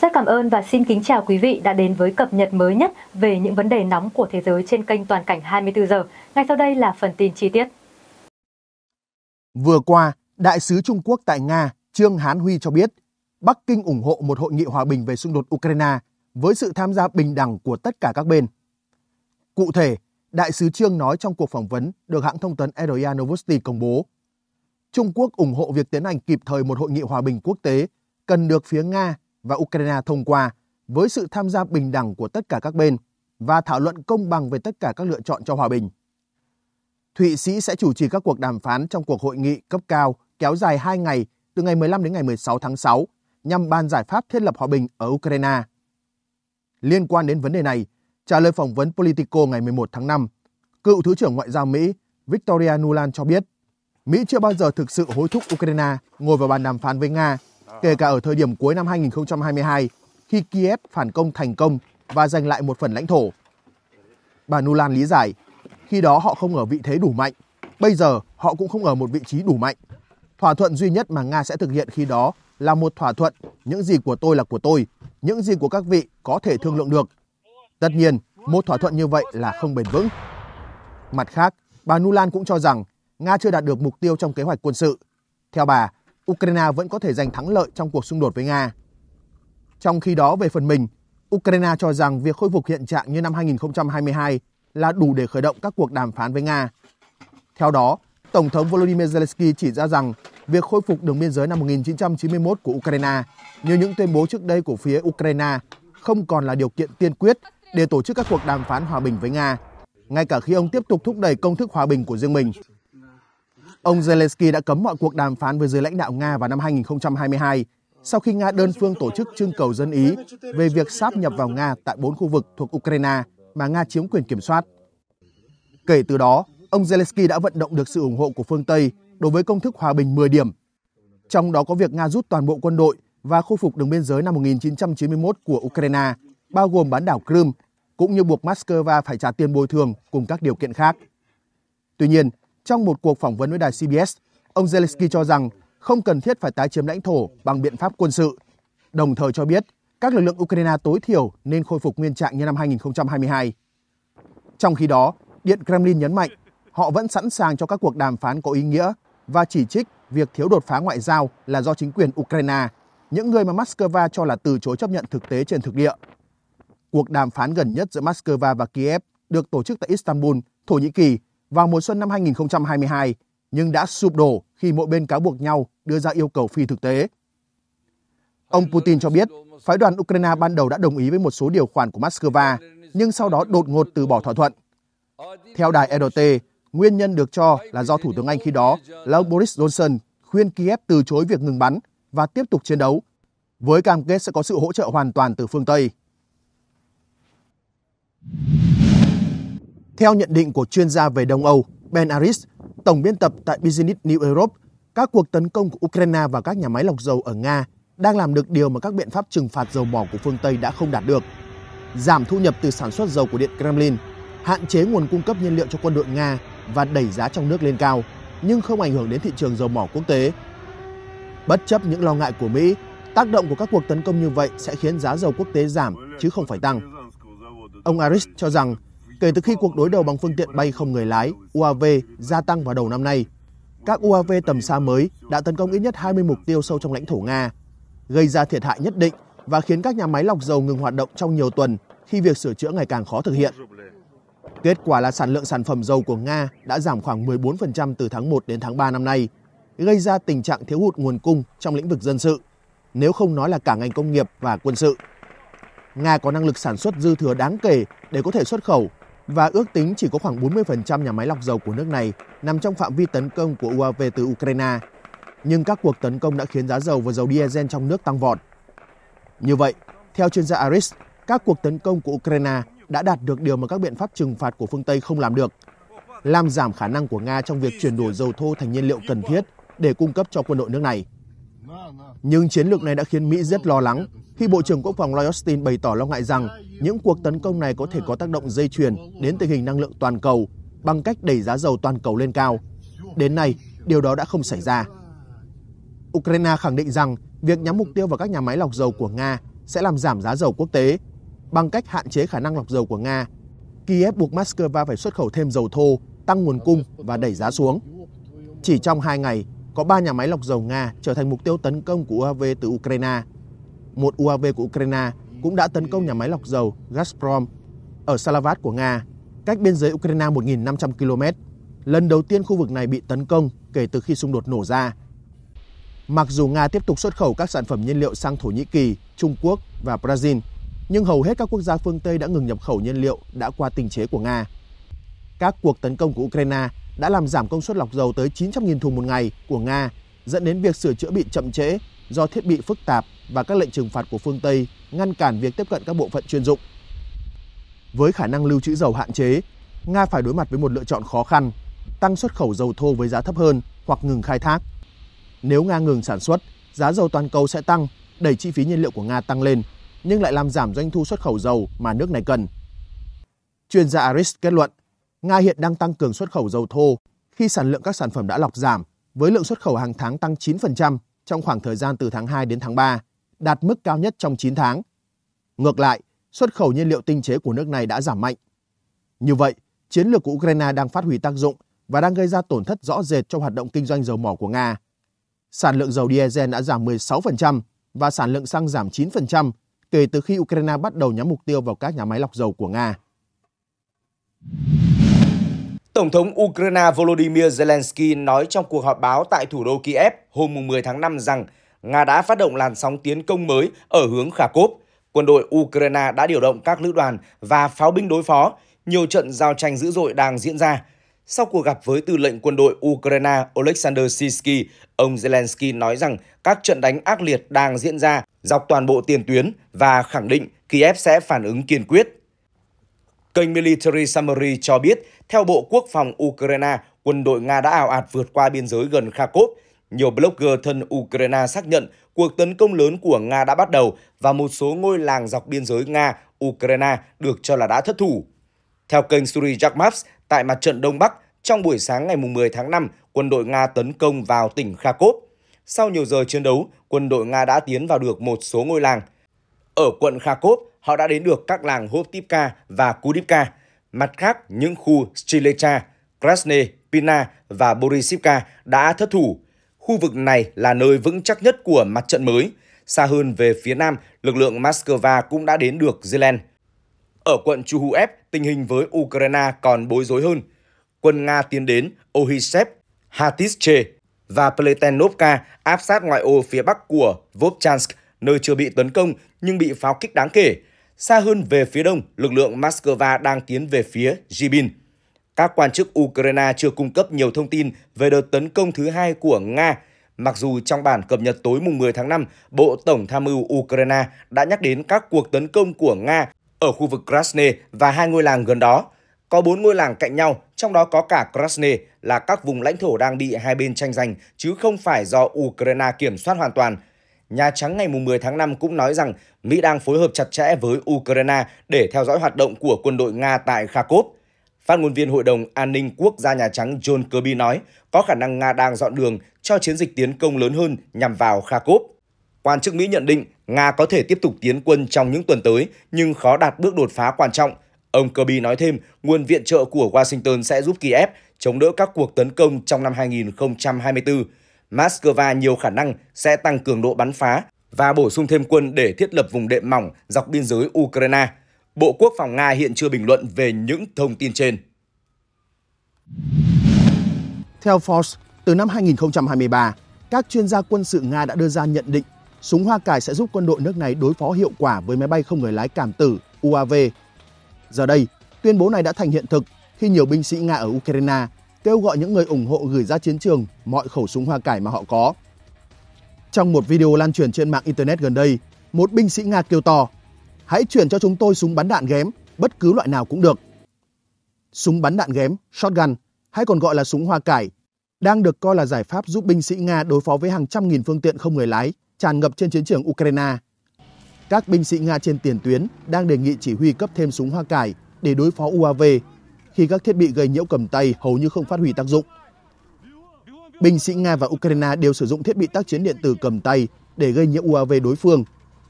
Rất cảm ơn và xin kính chào quý vị đã đến với cập nhật mới nhất về những vấn đề nóng của thế giới trên kênh Toàn cảnh 24 giờ. Ngay sau đây là phần tin chi tiết. Vừa qua, Đại sứ Trung Quốc tại Nga Trương Hán Huy cho biết Bắc Kinh ủng hộ một hội nghị hòa bình về xung đột Ukraine với sự tham gia bình đẳng của tất cả các bên. Cụ thể, Đại sứ Trương nói trong cuộc phỏng vấn được hãng thông tấn RIA Novosti công bố. Trung Quốc ủng hộ việc tiến hành kịp thời một hội nghị hòa bình quốc tế cần được phía Nga và Ukraine thông qua với sự tham gia bình đẳng của tất cả các bên và thảo luận công bằng về tất cả các lựa chọn cho hòa bình. Thụy Sĩ sẽ chủ trì các cuộc đàm phán trong cuộc hội nghị cấp cao kéo dài 2 ngày từ ngày 15 đến ngày 16 tháng 6 nhằm bàn giải pháp thiết lập hòa bình ở Ukraine. Liên quan đến vấn đề này, trả lời phỏng vấn Politico ngày 11 tháng 5, cựu Thứ trưởng Ngoại giao Mỹ Victoria Nuland cho biết Mỹ chưa bao giờ thực sự hối thúc Ukraine ngồi vào bàn đàm phán với Nga kể cả ở thời điểm cuối năm 2022 khi Kiev phản công thành công và giành lại một phần lãnh thổ. Bà Nulan lý giải, khi đó họ không ở vị thế đủ mạnh, bây giờ họ cũng không ở một vị trí đủ mạnh. Thỏa thuận duy nhất mà Nga sẽ thực hiện khi đó là một thỏa thuận những gì của tôi là của tôi, những gì của các vị có thể thương lượng được. Tất nhiên, một thỏa thuận như vậy là không bền vững. Mặt khác, bà Nulan cũng cho rằng Nga chưa đạt được mục tiêu trong kế hoạch quân sự. Theo bà, Ukraine vẫn có thể giành thắng lợi trong cuộc xung đột với Nga. Trong khi đó về phần mình, Ukraine cho rằng việc khôi phục hiện trạng như năm 2022 là đủ để khởi động các cuộc đàm phán với Nga. Theo đó, Tổng thống Volodymyr Zelensky chỉ ra rằng việc khôi phục đường biên giới năm 1991 của Ukraine như những tuyên bố trước đây của phía Ukraine không còn là điều kiện tiên quyết để tổ chức các cuộc đàm phán hòa bình với Nga, ngay cả khi ông tiếp tục thúc đẩy công thức hòa bình của riêng mình. Ông Zelensky đã cấm mọi cuộc đàm phán với giới lãnh đạo Nga vào năm 2022 sau khi Nga đơn phương tổ chức trưng cầu dân Ý về việc sáp nhập vào Nga tại bốn khu vực thuộc Ukraine mà Nga chiếm quyền kiểm soát. Kể từ đó, ông Zelensky đã vận động được sự ủng hộ của phương Tây đối với công thức hòa bình 10 điểm, trong đó có việc Nga rút toàn bộ quân đội và khôi phục đường biên giới năm 1991 của Ukraine, bao gồm bán đảo Crimea, cũng như buộc Moscow phải trả tiền bồi thường cùng các điều kiện khác. Tuy nhiên, trong một cuộc phỏng vấn với đài CBS, ông Zelensky cho rằng không cần thiết phải tái chiếm lãnh thổ bằng biện pháp quân sự, đồng thời cho biết các lực lượng Ukraine tối thiểu nên khôi phục nguyên trạng như năm 2022. Trong khi đó, Điện Kremlin nhấn mạnh họ vẫn sẵn sàng cho các cuộc đàm phán có ý nghĩa và chỉ trích việc thiếu đột phá ngoại giao là do chính quyền Ukraine, những người mà Moscow cho là từ chối chấp nhận thực tế trên thực địa. Cuộc đàm phán gần nhất giữa Moscow và Kiev được tổ chức tại Istanbul, Thổ Nhĩ Kỳ vào mùa xuân năm 2022 nhưng đã sụp đổ khi mỗi bên cáo buộc nhau đưa ra yêu cầu phi thực tế. Ông Putin cho biết, phái đoàn Ukraine ban đầu đã đồng ý với một số điều khoản của Moscow, nhưng sau đó đột ngột từ bỏ thỏa thuận. Theo đài RT, e nguyên nhân được cho là do Thủ tướng Anh khi đó là ông Boris Johnson khuyên Kiev từ chối việc ngừng bắn và tiếp tục chiến đấu, với cam kết sẽ có sự hỗ trợ hoàn toàn từ phương Tây. Theo nhận định của chuyên gia về Đông Âu, Ben Aris, tổng biên tập tại Business New Europe, các cuộc tấn công của Ukraine vào các nhà máy lọc dầu ở Nga đang làm được điều mà các biện pháp trừng phạt dầu mỏ của phương Tây đã không đạt được. Giảm thu nhập từ sản xuất dầu của Điện Kremlin, hạn chế nguồn cung cấp nhiên liệu cho quân đội Nga và đẩy giá trong nước lên cao, nhưng không ảnh hưởng đến thị trường dầu mỏ quốc tế. Bất chấp những lo ngại của Mỹ, tác động của các cuộc tấn công như vậy sẽ khiến giá dầu quốc tế giảm chứ không phải tăng. Ông Aris cho rằng Kể từ khi cuộc đối đầu bằng phương tiện bay không người lái UAV gia tăng vào đầu năm nay, các UAV tầm xa mới đã tấn công ít nhất 20 mục tiêu sâu trong lãnh thổ Nga, gây ra thiệt hại nhất định và khiến các nhà máy lọc dầu ngừng hoạt động trong nhiều tuần khi việc sửa chữa ngày càng khó thực hiện. Kết quả là sản lượng sản phẩm dầu của Nga đã giảm khoảng 14% từ tháng 1 đến tháng 3 năm nay, gây ra tình trạng thiếu hụt nguồn cung trong lĩnh vực dân sự, nếu không nói là cả ngành công nghiệp và quân sự. Nga có năng lực sản xuất dư thừa đáng kể để có thể xuất khẩu và ước tính chỉ có khoảng 40% nhà máy lọc dầu của nước này nằm trong phạm vi tấn công của UAV từ Ukraine. Nhưng các cuộc tấn công đã khiến giá dầu và dầu diesel trong nước tăng vọt. Như vậy, theo chuyên gia Aris, các cuộc tấn công của Ukraine đã đạt được điều mà các biện pháp trừng phạt của phương Tây không làm được, làm giảm khả năng của Nga trong việc chuyển đổi dầu thô thành nhiên liệu cần thiết để cung cấp cho quân đội nước này. Nhưng chiến lược này đã khiến Mỹ rất lo lắng khi Bộ trưởng Quốc phòng Lloyd Austin bày tỏ lo ngại rằng những cuộc tấn công này có thể có tác động dây chuyền đến tình hình năng lượng toàn cầu bằng cách đẩy giá dầu toàn cầu lên cao. Đến nay, điều đó đã không xảy ra. Ukraine khẳng định rằng việc nhắm mục tiêu vào các nhà máy lọc dầu của Nga sẽ làm giảm giá dầu quốc tế bằng cách hạn chế khả năng lọc dầu của Nga. Kiev buộc Moscow phải xuất khẩu thêm dầu thô, tăng nguồn cung và đẩy giá xuống. Chỉ trong hai ngày, có 3 nhà máy lọc dầu Nga trở thành mục tiêu tấn công của UAV từ Ukraine. Một UAV của Ukraine cũng đã tấn công nhà máy lọc dầu Gazprom ở Salavat của Nga, cách biên giới Ukraine 1.500 km. Lần đầu tiên khu vực này bị tấn công kể từ khi xung đột nổ ra. Mặc dù Nga tiếp tục xuất khẩu các sản phẩm nhiên liệu sang Thổ Nhĩ Kỳ, Trung Quốc và Brazil, nhưng hầu hết các quốc gia phương Tây đã ngừng nhập khẩu nhiên liệu đã qua tình chế của Nga. Các cuộc tấn công của Ukraine đã làm giảm công suất lọc dầu tới 900.000 thùng một ngày của Nga, dẫn đến việc sửa chữa bị chậm trễ do thiết bị phức tạp và các lệnh trừng phạt của phương Tây ngăn cản việc tiếp cận các bộ phận chuyên dụng. Với khả năng lưu trữ dầu hạn chế, Nga phải đối mặt với một lựa chọn khó khăn, tăng xuất khẩu dầu thô với giá thấp hơn hoặc ngừng khai thác. Nếu Nga ngừng sản xuất, giá dầu toàn cầu sẽ tăng, đẩy chi phí nhiên liệu của Nga tăng lên, nhưng lại làm giảm doanh thu xuất khẩu dầu mà nước này cần. Chuyên gia Aris kết luận, Nga hiện đang tăng cường xuất khẩu dầu thô khi sản lượng các sản phẩm đã lọc giảm, với lượng xuất khẩu hàng tháng tăng 9% trong khoảng thời gian từ tháng 2 đến tháng 3, đạt mức cao nhất trong 9 tháng. Ngược lại, xuất khẩu nhiên liệu tinh chế của nước này đã giảm mạnh. Như vậy, chiến lược của Ukraine đang phát huy tác dụng và đang gây ra tổn thất rõ rệt cho hoạt động kinh doanh dầu mỏ của Nga. Sản lượng dầu diesel đã giảm 16% và sản lượng xăng giảm 9% kể từ khi Ukraine bắt đầu nhắm mục tiêu vào các nhà máy lọc dầu của Nga. Tổng thống Ukraine Volodymyr Zelensky nói trong cuộc họp báo tại thủ đô Kiev hôm 10 tháng 5 rằng Nga đã phát động làn sóng tiến công mới ở hướng Kharkov. Quân đội Ukraine đã điều động các lữ đoàn và pháo binh đối phó. Nhiều trận giao tranh dữ dội đang diễn ra. Sau cuộc gặp với tư lệnh quân đội Ukraine Oleksandr Sisky, ông Zelensky nói rằng các trận đánh ác liệt đang diễn ra dọc toàn bộ tiền tuyến và khẳng định Kiev sẽ phản ứng kiên quyết. Kênh Military Summary cho biết, theo Bộ Quốc phòng Ukraine, quân đội Nga đã ảo ạt vượt qua biên giới gần Kharkov. Nhiều blogger thân Ukraine xác nhận cuộc tấn công lớn của Nga đã bắt đầu và một số ngôi làng dọc biên giới Nga-Ukraine được cho là đã thất thủ. Theo kênh Suri Maps tại mặt trận Đông Bắc, trong buổi sáng ngày 10 tháng 5, quân đội Nga tấn công vào tỉnh Kharkov. Sau nhiều giờ chiến đấu, quân đội Nga đã tiến vào được một số ngôi làng. Ở quận Kharkov, họ đã đến được các làng Hoptivka và Kudivka. Mặt khác, những khu Strilecha, Krasne, Pina và Borisivka đã thất thủ. Khu vực này là nơi vững chắc nhất của mặt trận mới. Xa hơn về phía nam, lực lượng Moscow cũng đã đến được Zelen. Ở quận Chuhuev, tình hình với Ukraine còn bối rối hơn. Quân Nga tiến đến Ohisev, Hatice và Pletenovka áp sát ngoại ô phía bắc của Vovchansk, nơi chưa bị tấn công nhưng bị pháo kích đáng kể, Xa hơn về phía đông, lực lượng Moscow đang tiến về phía Jibin. Các quan chức Ukraine chưa cung cấp nhiều thông tin về đợt tấn công thứ hai của Nga, mặc dù trong bản cập nhật tối mùng 10 tháng 5, Bộ Tổng tham mưu Ukraine đã nhắc đến các cuộc tấn công của Nga ở khu vực Krasne và hai ngôi làng gần đó. Có bốn ngôi làng cạnh nhau, trong đó có cả Krasne là các vùng lãnh thổ đang bị hai bên tranh giành chứ không phải do Ukraine kiểm soát hoàn toàn – Nhà Trắng ngày 10 tháng 5 cũng nói rằng Mỹ đang phối hợp chặt chẽ với Ukraine để theo dõi hoạt động của quân đội Nga tại Kharkov. Phát ngôn viên Hội đồng An ninh Quốc gia Nhà Trắng John Kirby nói có khả năng Nga đang dọn đường cho chiến dịch tiến công lớn hơn nhằm vào Kharkov. Quan chức Mỹ nhận định Nga có thể tiếp tục tiến quân trong những tuần tới nhưng khó đạt bước đột phá quan trọng. Ông Kirby nói thêm, nguồn viện trợ của Washington sẽ giúp Kiev chống đỡ các cuộc tấn công trong năm 2024. Moscow nhiều khả năng sẽ tăng cường độ bắn phá và bổ sung thêm quân để thiết lập vùng đệm mỏng dọc biên giới Ukraine. Bộ Quốc phòng Nga hiện chưa bình luận về những thông tin trên. Theo Forbes, từ năm 2023, các chuyên gia quân sự Nga đã đưa ra nhận định súng hoa cải sẽ giúp quân đội nước này đối phó hiệu quả với máy bay không người lái cảm tử UAV. Giờ đây, tuyên bố này đã thành hiện thực khi nhiều binh sĩ Nga ở Ukraine kêu gọi những người ủng hộ gửi ra chiến trường mọi khẩu súng hoa cải mà họ có. Trong một video lan truyền trên mạng Internet gần đây, một binh sĩ Nga kêu to, hãy chuyển cho chúng tôi súng bắn đạn ghém, bất cứ loại nào cũng được. Súng bắn đạn ghém, shotgun, hay còn gọi là súng hoa cải, đang được coi là giải pháp giúp binh sĩ Nga đối phó với hàng trăm nghìn phương tiện không người lái tràn ngập trên chiến trường Ukraine. Các binh sĩ Nga trên tiền tuyến đang đề nghị chỉ huy cấp thêm súng hoa cải để đối phó UAV khi các thiết bị gây nhiễu cầm tay hầu như không phát huy tác dụng. Binh sĩ Nga và Ukraine đều sử dụng thiết bị tác chiến điện tử cầm tay để gây nhiễu UAV đối phương,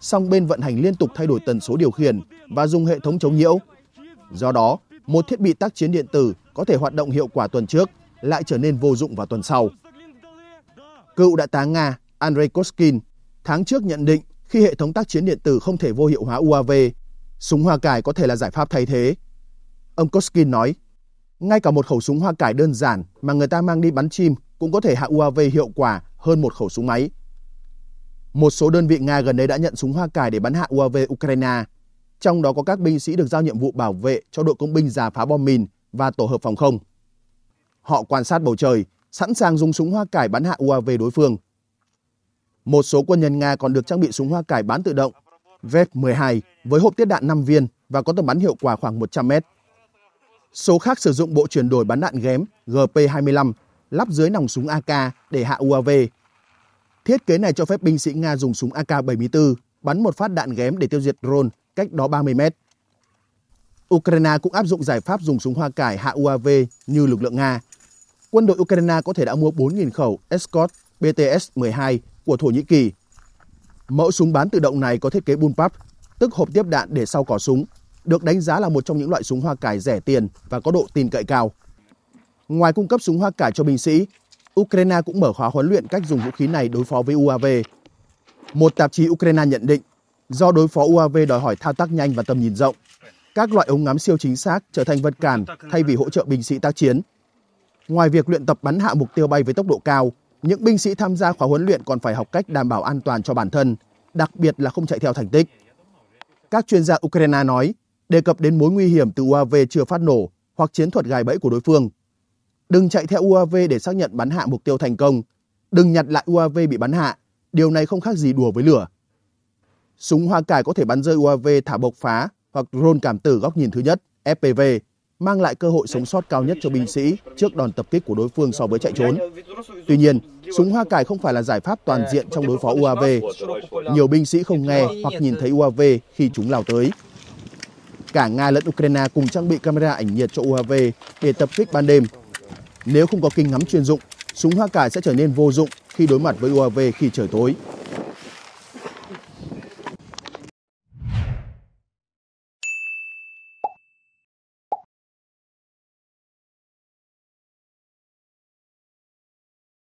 song bên vận hành liên tục thay đổi tần số điều khiển và dùng hệ thống chống nhiễu. Do đó, một thiết bị tác chiến điện tử có thể hoạt động hiệu quả tuần trước lại trở nên vô dụng vào tuần sau. Cựu đại tá Nga Andrei Koskin tháng trước nhận định khi hệ thống tác chiến điện tử không thể vô hiệu hóa UAV, súng hoa cải có thể là giải pháp thay thế Ông Koskin nói, ngay cả một khẩu súng hoa cải đơn giản mà người ta mang đi bắn chim cũng có thể hạ UAV hiệu quả hơn một khẩu súng máy. Một số đơn vị Nga gần đây đã nhận súng hoa cải để bắn hạ UAV Ukraine, trong đó có các binh sĩ được giao nhiệm vụ bảo vệ cho đội công binh giả phá bom mìn và tổ hợp phòng không. Họ quan sát bầu trời, sẵn sàng dùng súng hoa cải bắn hạ UAV đối phương. Một số quân nhân Nga còn được trang bị súng hoa cải bán tự động VET-12 với hộp tiết đạn 5 viên và có tầm bắn hiệu quả khoảng 100 mét. Số khác sử dụng bộ chuyển đổi bắn đạn ghém GP-25 lắp dưới nòng súng AK để hạ UAV. Thiết kế này cho phép binh sĩ Nga dùng súng AK-74 bắn một phát đạn ghém để tiêu diệt drone cách đó 30 mét. Ukraine cũng áp dụng giải pháp dùng súng hoa cải hạ UAV như lực lượng Nga. Quân đội Ukraine có thể đã mua 4.000 khẩu Escort BTS-12 của Thổ Nhĩ Kỳ. Mẫu súng bán tự động này có thiết kế bullpup, tức hộp tiếp đạn để sau cò súng, được đánh giá là một trong những loại súng hoa cải rẻ tiền và có độ tin cậy cao. Ngoài cung cấp súng hoa cải cho binh sĩ, Ukraine cũng mở khóa huấn luyện cách dùng vũ khí này đối phó với UAV. Một tạp chí Ukraine nhận định, do đối phó UAV đòi hỏi thao tác nhanh và tầm nhìn rộng, các loại ống ngắm siêu chính xác trở thành vật cản thay vì hỗ trợ binh sĩ tác chiến. Ngoài việc luyện tập bắn hạ mục tiêu bay với tốc độ cao, những binh sĩ tham gia khóa huấn luyện còn phải học cách đảm bảo an toàn cho bản thân, đặc biệt là không chạy theo thành tích. Các chuyên gia Ukraine nói đề cập đến mối nguy hiểm từ UAV chưa phát nổ hoặc chiến thuật gài bẫy của đối phương. Đừng chạy theo UAV để xác nhận bắn hạ mục tiêu thành công. Đừng nhặt lại UAV bị bắn hạ. Điều này không khác gì đùa với lửa. Súng hoa cải có thể bắn rơi UAV thả bộc phá hoặc drone cảm tử góc nhìn thứ nhất, FPV, mang lại cơ hội sống sót cao nhất cho binh sĩ trước đòn tập kích của đối phương so với chạy trốn. Tuy nhiên, súng hoa cải không phải là giải pháp toàn diện trong đối phó UAV. Nhiều binh sĩ không nghe hoặc nhìn thấy UAV khi chúng lao tới. Cả Nga lẫn Ukraine cùng trang bị camera ảnh nhiệt cho UAV để tập kích ban đêm. Nếu không có kính ngắm chuyên dụng, súng hoa cải sẽ trở nên vô dụng khi đối mặt với UAV khi trời tối.